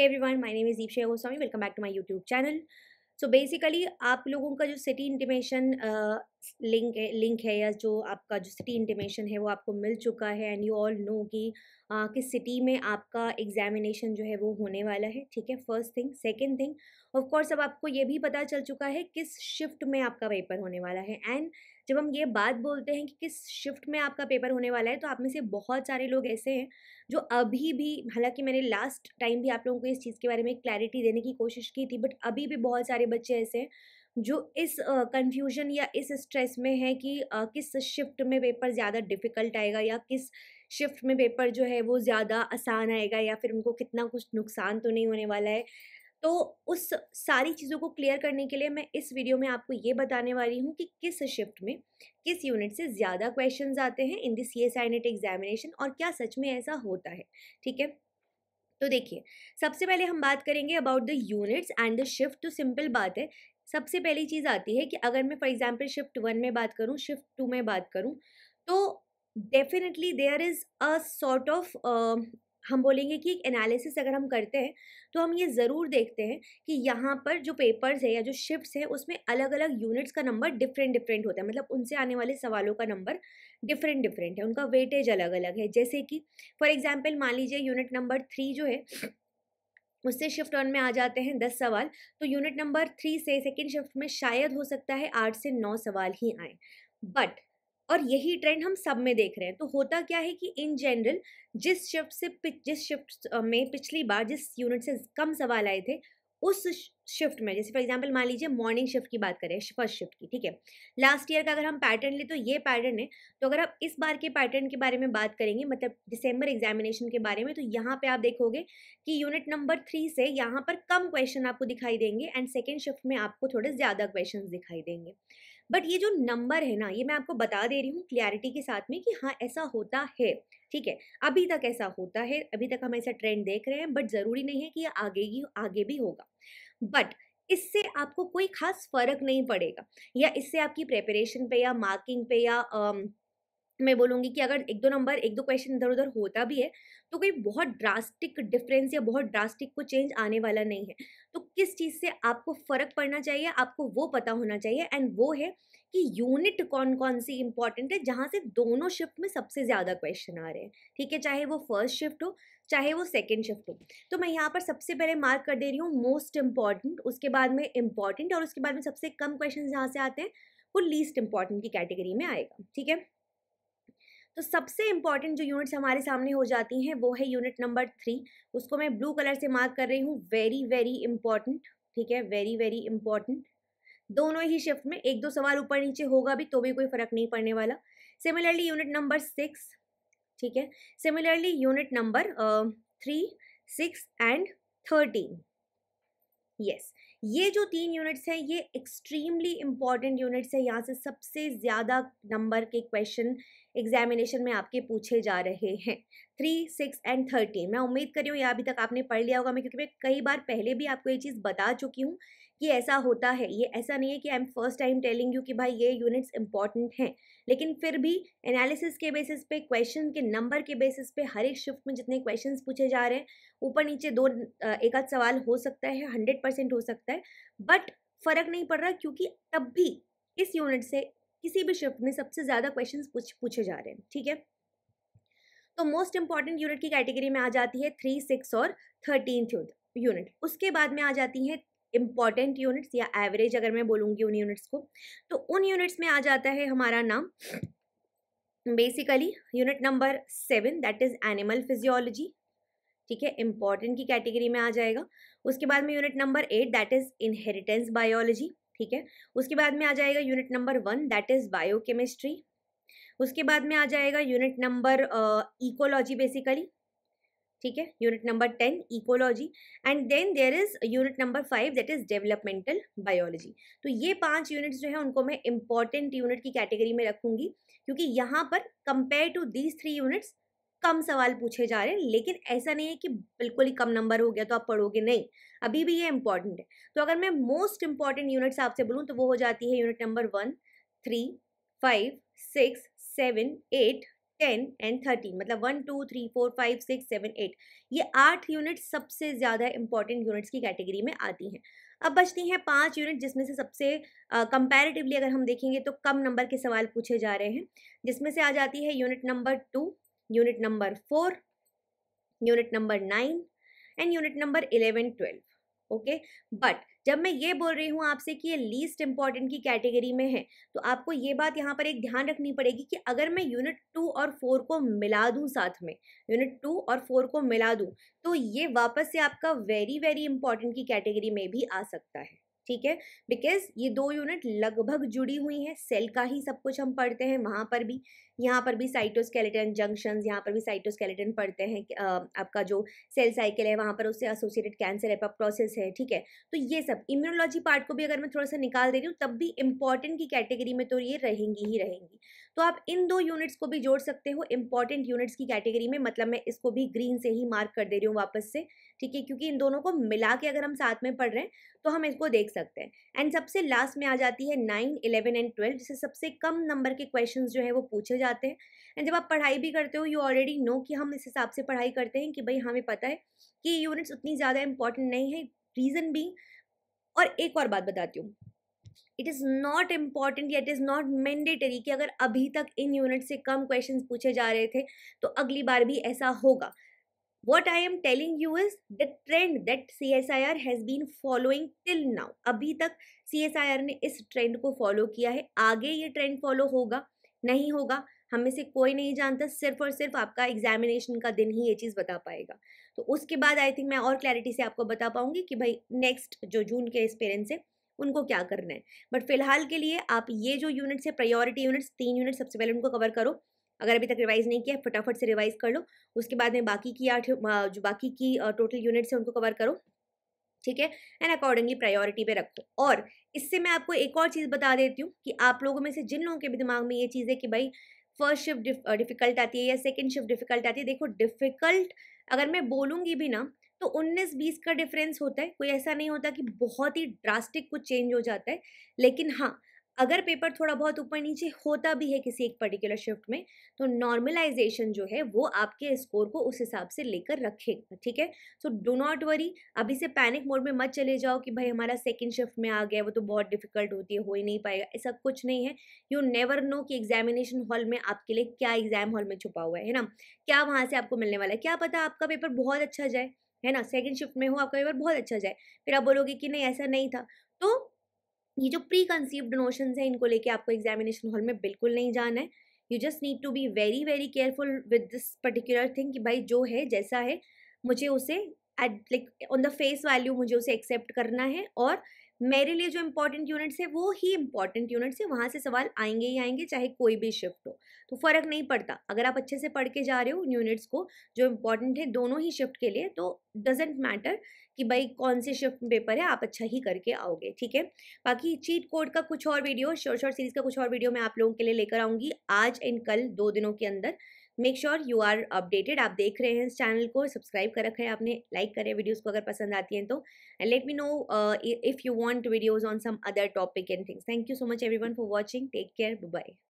है one my name is Ipshe Goswami welcome back to my YouTube channel so basically आप लोगों का जो सिटी इंटीमेशन लिंक है लिंक है या जो आपका जो सिटी इंटीमेशन है वो आपको मिल चुका है एंड यू ऑल नो कि किस सिटी में आपका एग्जामिनेशन जो है वो होने वाला है ठीक है first thing second thing of course अब आपको ये भी पता चल चुका है किस शिफ्ट में आपका पेपर होने वाला है एंड जब हम ये बात बोलते हैं कि किस शिफ्ट में आपका पेपर होने वाला है तो आप में से बहुत सारे लोग ऐसे हैं जो अभी भी हालांकि मैंने लास्ट टाइम भी आप लोगों को इस चीज़ के बारे में क्लैरिटी देने की कोशिश की थी बट अभी भी बहुत सारे बच्चे ऐसे हैं जो इस कंफ्यूजन uh, या इस स्ट्रेस में है कि uh, किस शिफ्ट में पेपर ज़्यादा डिफ़िकल्ट आएगा या किस शिफ्ट में पेपर जो है वो ज़्यादा आसान आएगा या फिर उनको कितना कुछ नुकसान तो नहीं होने वाला है तो उस सारी चीज़ों को क्लियर करने के लिए मैं इस वीडियो में आपको ये बताने वाली हूँ कि किस शिफ्ट में किस यूनिट से ज़्यादा क्वेश्चन आते हैं इन दी सी एस आई एग्जामिनेशन और क्या सच में ऐसा होता है ठीक है तो देखिए सबसे पहले हम बात करेंगे about the units and the shift तो सिंपल बात है सबसे पहली चीज़ आती है कि अगर मैं फॉर एग्जाम्पल शिफ्ट वन में बात करूँ शिफ्ट टू में बात करूँ तो definitely there is a sort of हम बोलेंगे कि एक एनालिसिस अगर हम करते हैं तो हम ये ज़रूर देखते हैं कि यहाँ पर जो पेपर्स है या जो शिफ्ट्स हैं उसमें अलग अलग यूनिट्स का नंबर डिफरेंट डिफरेंट होता है मतलब उनसे आने वाले सवालों का नंबर डिफरेंट डिफरेंट है उनका वेटेज अलग अलग है जैसे कि फॉर एग्जांपल मान लीजिए यूनिट नंबर थ्री जो है उससे शिफ्ट वन में आ जाते हैं दस सवाल तो यूनिट नंबर थ्री से सेकेंड शिफ्ट में शायद हो सकता है आठ से नौ सवाल ही आए बट और यही ट्रेंड हम सब में देख रहे हैं तो होता क्या है कि इन जनरल जिस शिफ्ट से जिस शिफ्ट में पिछली बार जिस यूनिट से कम सवाल आए थे उस शिफ्ट में जैसे फॉर एग्जांपल मान लीजिए मॉर्निंग शिफ्ट की बात करें फर्स्ट शिफ्ट की ठीक है लास्ट ईयर का अगर हम पैटर्न ले तो ये पैटर्न है तो अगर आप इस बार के पैटर्न के बारे में बात करेंगे मतलब दिसंबर एग्जामिनेशन के बारे में तो यहाँ पे आप देखोगे कि यूनिट नंबर थ्री से यहाँ पर कम क्वेश्चन आपको दिखाई देंगे एंड सेकेंड शिफ्ट में आपको थोड़े ज़्यादा क्वेश्चन दिखाई देंगे बट ये जो नंबर है ना ये मैं आपको बता दे रही हूँ क्लैरिटी के साथ में कि हाँ ऐसा होता है ठीक है अभी तक ऐसा होता है अभी तक हम ऐसा ट्रेंड देख रहे हैं बट ज़रूरी नहीं है कि ये आगे ही आगे भी होगा बट इससे आपको कोई खास फर्क नहीं पड़ेगा या इससे आपकी प्रेपरेशन पे या मार्किंग पे या मैं बोलूँगी कि अगर एक दो नंबर एक दो क्वेश्चन इधर उधर होता भी है तो कोई बहुत ड्रास्टिक डिफरेंस या बहुत ड्रास्टिक को चेंज आने वाला नहीं है तो किस चीज़ से आपको फ़र्क पड़ना चाहिए आपको वो पता होना चाहिए एंड वो है कि यूनिट कौन कौन सी इंपॉर्टेंट है जहाँ से दोनों शिफ्ट में सबसे ज़्यादा क्वेश्चन आ रहे हैं ठीक है चाहे वो फर्स्ट शिफ्ट हो चाहे वो सेकेंड शिफ्ट हो तो मैं यहाँ पर सबसे पहले मार्क कर दे रही हूँ मोस्ट इंपॉर्टेंट उसके बाद में इम्पॉर्टेंट और उसके बाद में सबसे कम क्वेश्चन जहाँ से आते हैं वो लीस्ट इंपॉर्टेंट की कैटेगरी में आएगा ठीक है तो सबसे इम्पॉर्टेंट जो यूनिट्स हमारे सामने हो जाती हैं वो है यूनिट नंबर थ्री उसको मैं ब्लू कलर से मार्क कर रही हूँ वेरी वेरी इंपॉर्टेंट ठीक है वेरी वेरी इंपॉर्टेंट दोनों ही शिफ्ट में एक दो सवाल ऊपर नीचे होगा भी तो भी कोई फ़र्क नहीं पड़ने वाला सिमिलरली यूनिट नंबर सिक्स ठीक है similarly unit number three six and thirteen yes ये जो तीन यूनिट्स हैं ये एक्सट्रीमली इम्पॉर्टेंट यूनिट्स है यहाँ से सबसे ज़्यादा नंबर के क्वेश्चन एग्जामिनेशन में आपके पूछे जा रहे हैं थ्री सिक्स एंड थर्टी मैं उम्मीद करी हूँ या अभी तक आपने पढ़ लिया होगा मैं क्योंकि मैं कई बार पहले भी आपको ये चीज़ बता चुकी हूँ कि ऐसा होता है ये ऐसा नहीं है कि I am first time telling you कि भाई ये यूनिट्स इंपॉर्टेंट हैं लेकिन फिर भी एनालिसिस के बेसिस पे क्वेश्चन के नंबर के बेसिस पे हर एक शिफ्ट में जितने क्वेश्चन पूछे जा रहे हैं ऊपर नीचे दो एक आध सवाल हो सकता है हंड्रेड परसेंट हो सकता है बट फ़र्क नहीं पड़ रहा क्योंकि तब भी इस यूनिट से किसी भी शिफ्ट में सबसे ज़्यादा क्वेश्चन पूछ पूछे जा रहे हैं ठीक है तो मोस्ट इंपॉर्टेंट यूनिट की कैटेगरी में आ जाती है थ्री सिक्स और थर्टीन यूनिट उसके बाद में आ जाती है इम्पॉर्टेंट यूनिट्स या एवरेज अगर मैं बोलूँगी उन यूनिट्स को तो उन यूनिट्स में आ जाता है हमारा नाम basically unit number seven that is animal physiology ठीक है इम्पॉर्टेंट की कैटेगरी में आ जाएगा उसके बाद में unit number eight that is inheritance biology ठीक है उसके बाद में आ जाएगा unit number one that is biochemistry उसके बाद में आ जाएगा यूनिट नंबर इकोलॉजी बेसिकली ठीक है unit number ten ecology and then there is unit number five that is developmental biology तो ये पांच यूनिट्स जो है उनको मैं इंपॉर्टेंट यूनिट की कैटेगरी में रखूंगी क्योंकि यहाँ पर compare to these three units कम सवाल पूछे जा रहे हैं लेकिन ऐसा नहीं है कि बिल्कुल ही कम नंबर हो गया तो आप पढ़ोगे नहीं अभी भी ये इंपॉर्टेंट है तो अगर मैं मोस्ट इंपॉर्टेंट यूनिट्स आपसे बोलूँ तो वो हो जाती है unit number one three five six seven eight ten and thirteen मतलब one two three four five six seven eight ये आठ यूनिट सबसे ज़्यादा इंपॉर्टेंट यूनिट्स की कैटेगरी में आती हैं अब बचती हैं पांच यूनिट जिसमें से सबसे कंपैरेटिवली अगर हम देखेंगे तो कम नंबर के सवाल पूछे जा रहे हैं जिसमें से आ जाती है unit number two unit number four unit number nine and unit number eleven twelve okay but जब मैं ये बोल रही हूँ आपसे कि ये लीस्ट इंपॉर्टेंट की कैटेगरी में है तो आपको ये बात यहाँ पर एक ध्यान रखनी पड़ेगी कि अगर मैं यूनिट टू और फोर को मिला दूँ साथ में यूनिट टू और फोर को मिला दूँ तो ये वापस से आपका वेरी वेरी इंपॉर्टेंट की कैटेगरी में भी आ सकता है ठीक है बिकॉज ये दो यूनिट लगभग जुड़ी हुई हैं सेल का ही सब कुछ हम पढ़ते हैं वहाँ पर भी यहाँ पर भी साइटोस्केलेटन जंक्शंस यहाँ पर भी साइटोस्केलेटन पढ़ते हैं आपका जो सेल साइकिल है वहाँ पर उससे एसोसिएटेड कैंसर है प्रोसेस है ठीक है तो ये सब इम्यूनोलॉजी पार्ट को भी अगर मैं थोड़ा सा निकाल दे रही हूँ तब भी इम्पॉर्टेंट की कैटेगरी में तो ये रहेंगी ही रहेंगी तो आप इन दो यूनिट्स को भी जोड़ सकते हो इंपॉर्टेंट यूनिट्स की कैटेगरी में मतलब मैं इसको भी ग्रीन से ही मार्क कर दे रही हूँ वापस से ठीक है क्योंकि इन दोनों को मिला के अगर हम साथ में पढ़ रहे हैं तो हम इसको देख सकते हैं एंड सबसे लास्ट में आ जाती है नाइन इलेवन एंड ट्वेल्व जिससे सबसे कम नंबर के क्वेश्चन जो है वो पूछे जाते हैं एंड जब आप पढ़ाई भी करते हो यू ऑलरेडी नो कि हम इस हिसाब से पढ़ाई करते हैं कि भाई हमें पता है कि यूनिट्स उतनी ज़्यादा इंपॉर्टेंट नहीं है रीज़न भी और एक और बात बताती हूँ इट इज़ नॉट इम्पॉर्टेंट या इट इज़ नॉट मैंडेटरी कि अगर अभी तक इन यूनिट से कम क्वेश्चन पूछे जा रहे थे तो अगली बार भी ऐसा होगा I am telling you is the trend that C S I R has been following till now अभी तक सी एस आई आर ने इस ट्रेंड को फॉलो किया है आगे ये ट्रेंड फॉलो होगा नहीं होगा हमें से कोई नहीं जानता सिर्फ और सिर्फ आपका एग्जामिनेशन का दिन ही ये चीज़ बता पाएगा तो उसके बाद आई थिंक मैं और क्लैरिटी से आपको बता पाऊंगी कि भाई नेक्स्ट जो जून के एक्सपीरियंस है उनको क्या करना है बट फिलहाल के लिए आप ये जो यूनिट्स है प्रायोरिटी यूनिट्स तीन यूनिट सबसे पहले उनको कवर करो अगर अभी तक रिवाइज नहीं किया फटाफट से रिवाइज कर लो उसके बाद में बाकी की आठ जो बाकी की टोटल यूनिट्स है उनको कवर करो ठीक है एंड अकॉर्डिंगली प्रायोरिटी पे दो और इससे मैं आपको एक और चीज़ बता देती हूँ कि आप लोगों में से जिन लोगों के भी दिमाग में ये चीज़ है कि भाई फर्स्ट शिफ्ट डिफ़िकल्ट आती है या सेकेंड शिफ्ट डिफ़िकल्ट आती है देखो डिफ़िकल्ट अगर मैं बोलूँगी भी ना तो उन्नीस बीस का डिफरेंस होता है कोई ऐसा नहीं होता कि बहुत ही ड्रास्टिक कुछ चेंज हो जाता है लेकिन हाँ अगर पेपर थोड़ा बहुत ऊपर नीचे होता भी है किसी एक पर्टिकुलर शिफ्ट में तो नॉर्मलाइजेशन जो है वो आपके स्कोर को उस हिसाब से लेकर रखेगा ठीक है सो डो नॉट वरी अभी से पैनिक मोड में मत चले जाओ कि भाई हमारा सेकेंड शिफ्ट में आ गया वो तो बहुत डिफिकल्ट होती है हो ही नहीं पाएगा ऐसा कुछ नहीं है यू नेवर नो कि एग्जामिनेशन हॉल में आपके लिए क्या एग्जाम हॉल में छुपा हुआ है ना क्या वहाँ से आपको मिलने वाला है क्या पता आपका पेपर बहुत अच्छा जाए है ना सेकंड शिफ्ट में हो आपका पेपर बहुत अच्छा जाए फिर आप बोलोगे कि नहीं ऐसा नहीं था तो ये जो प्री कंसीव्ड नोशन है इनको लेके आपको एग्जामिनेशन हॉल में बिल्कुल नहीं जाना है you just need to be very very careful with this particular thing कि भाई जो है जैसा है मुझे उसे at like on the face value मुझे उसे एक्सेप्ट करना है और मेरे लिए जो इंपॉर्टेंट यूनिट्स है वो ही इंपॉर्टेंट यूनिट्स है वहाँ से सवाल आएंगे ही आएंगे चाहे कोई भी शिफ्ट हो तो फ़र्क नहीं पड़ता अगर आप अच्छे से पढ़ के जा रहे हो उन यूनिट्स को जो इंपॉर्टेंट है दोनों ही शिफ्ट के लिए तो डजेंट मैटर कि भाई कौन से शिफ्ट पेपर है आप अच्छा ही करके आओगे ठीक है बाकी चीट कोड का कुछ और वीडियो शॉर्ट शॉर्ट सीरीज़ का कुछ और वीडियो मैं आप लोगों के लिए लेकर आऊँगी आज एंड कल दो दिनों के अंदर make sure you are updated आप देख रहे हैं इस चैनल को सब्सक्राइब कर रखा है आपने लाइक करें वीडियोज को अगर पसंद आती हैं तो and let me know if you want videos on some other topic and things thank you so much one for watching take care bye